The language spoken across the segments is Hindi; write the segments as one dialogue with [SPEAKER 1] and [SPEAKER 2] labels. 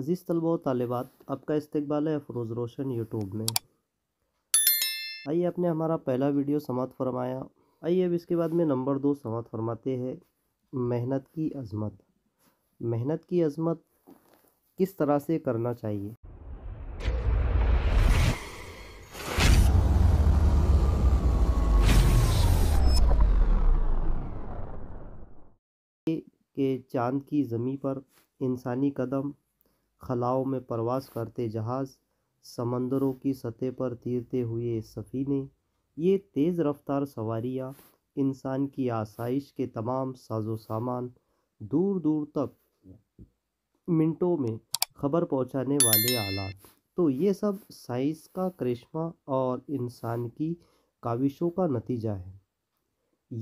[SPEAKER 1] अज़ीज़ तलबा तालबात आपका इस्तबाल है अफरोज रोशन यूट्यूब में आइए आपने हमारा पहला वीडियो समात फरमाया आइए अब इसके बाद में नंबर दो समात फरमाते हैं मेहनत की अज़मत मेहनत की अज़मत किस तरह से करना चाहिए के चांद की ज़मी पर इंसानी कदम खलाओं में प्रवास करते जहाज़ समंदरों की सतह पर तीरते हुए सफ़ीने ये तेज़ रफ्तार सवारियाँ इंसान की आसाइश के तमाम साजो सामान दूर दूर तक मिनटों में खबर पहुंचाने वाले आलात तो ये सब साइंस का करिश्मा और इंसान की काविशों का नतीजा है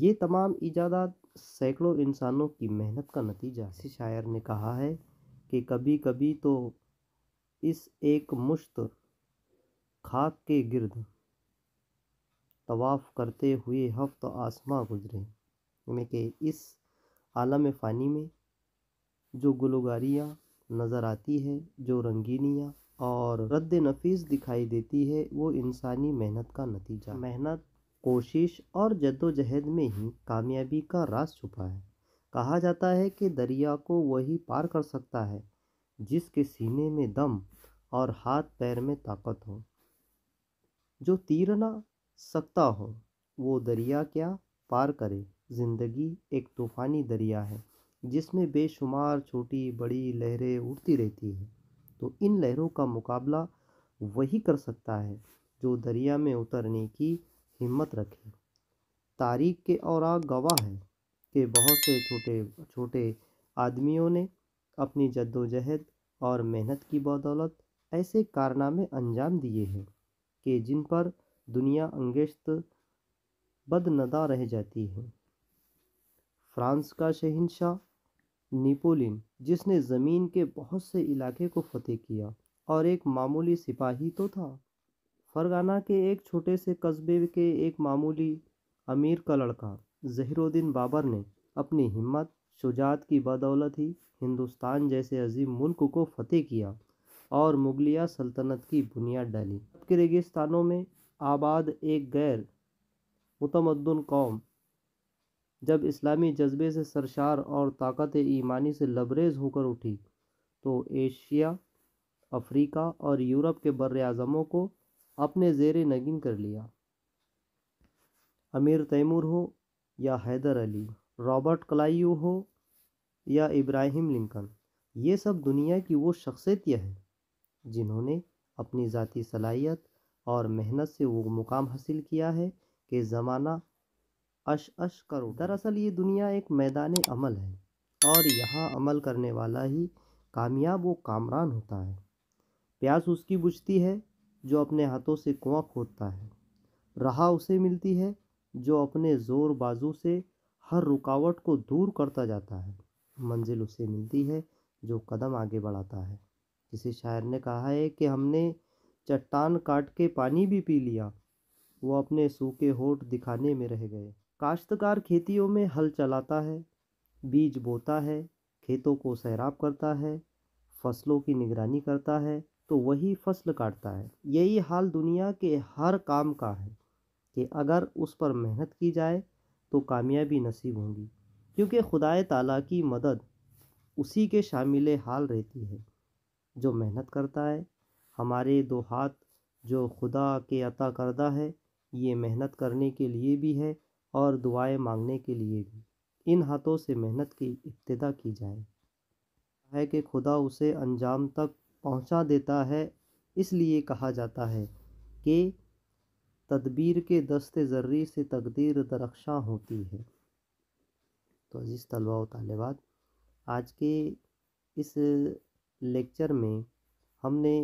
[SPEAKER 1] ये तमाम इजादात सैकड़ों इंसानों की मेहनत का नतीजा है शायर ने कहा है कि कभी कभी तो इस एक मुश्त खाक के गिरद तवाफ़ करते हुए हफ्त आसमां गुजरे यानी कि इस आलम फ़ानी में जो गुलगारियाँ नज़र आती है जो रंगीनियाँ और रद्द नफीस दिखाई देती है वो इंसानी मेहनत का नतीजा मेहनत कोशिश और जद्दोजहद में ही कामयाबी का राज छुपा है कहा जाता है कि दरिया को वही पार कर सकता है जिसके सीने में दम और हाथ पैर में ताकत हो जो तीरना सकता हो वो दरिया क्या पार करे ज़िंदगी एक तूफ़ानी दरिया है जिसमें बेशुमार छोटी बड़ी लहरें उठती रहती है तो इन लहरों का मुकाबला वही कर सकता है जो दरिया में उतरने की हिम्मत रखे तारीख के और गवाह है के बहुत से छोटे छोटे आदमियों ने अपनी जद्दोजहद और मेहनत की बदौलत ऐसे कारनामे अंजाम दिए हैं कि जिन पर दुनिया अंगेश्त बदनदा रह जाती है फ्रांस का शहनशाह नेपोलिन जिसने ज़मीन के बहुत से इलाके को फतेह किया और एक मामूली सिपाही तो था फरगाना के एक छोटे से कस्बे के एक मामूली अमीर का लड़का जहरुद्दीन बाबर ने अपनी हिम्मत शुजात की बदौलत ही हिंदुस्तान जैसे अजीम मुल्क को फतेह किया और मुगलिया सल्तनत की बुनियाद डाली के रेगिस्तानों में आबाद एक गैर मुतमदन कौम जब इस्लामी जज्बे से सरशार और ताकत ईमानी से लबरेज होकर उठी तो एशिया अफ्रीका और यूरोप के बर अज़मों को अपने जेर नगीन कर लिया अमीर तैमूर हो या हैदर अली रॉबर्ट क्लाइव हो या इब्राहिम लिंकन ये सब दुनिया की वो शख्सियत हैं जिन्होंने अपनी ज़ाती सलाहियत और मेहनत से वो मुकाम हासिल किया है कि ज़माना अश अश करो दरअसल ये दुनिया एक मैदान अमल है और यहाँ अमल करने वाला ही कामयाब व कामरान होता है प्यास उसकी बुझती है जो अपने हाथों से कुआं खोदता है राह उसे मिलती है जो अपने ज़ोर बाजू से हर रुकावट को दूर करता जाता है मंजिल उसे मिलती है जो कदम आगे बढ़ाता है किसी शायर ने कहा है कि हमने चट्टान काट के पानी भी पी लिया वो अपने सूखे होठ दिखाने में रह गए काश्तकार खेतियों में हल चलाता है बीज बोता है खेतों को सैराब करता है फसलों की निगरानी करता है तो वही फसल काटता है यही हाल दुनिया के हर काम का है कि अगर उस पर मेहनत की जाए तो कामयाबी नसीब होंगी क्योंकि खुदाए ताला की मदद उसी के शामिल हाल रहती है जो मेहनत करता है हमारे दो हाथ जो खुदा के अता करदा है ये मेहनत करने के लिए भी है और दुआएं मांगने के लिए भी इन हाथों से मेहनत की इब्तदा की जाए है कि खुदा उसे अंजाम तक पहुंचा देता है इसलिए कहा जाता है कि तदबीर के दस्ते ज़र्री से तकदीर दरख्शा होती है तो अज़ीज़ तलबा व तलबात आज के इस लेक्चर में हमने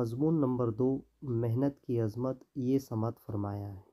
[SPEAKER 1] मज़मून नंबर दो मेहनत की अज़मत ये समात फरमाया है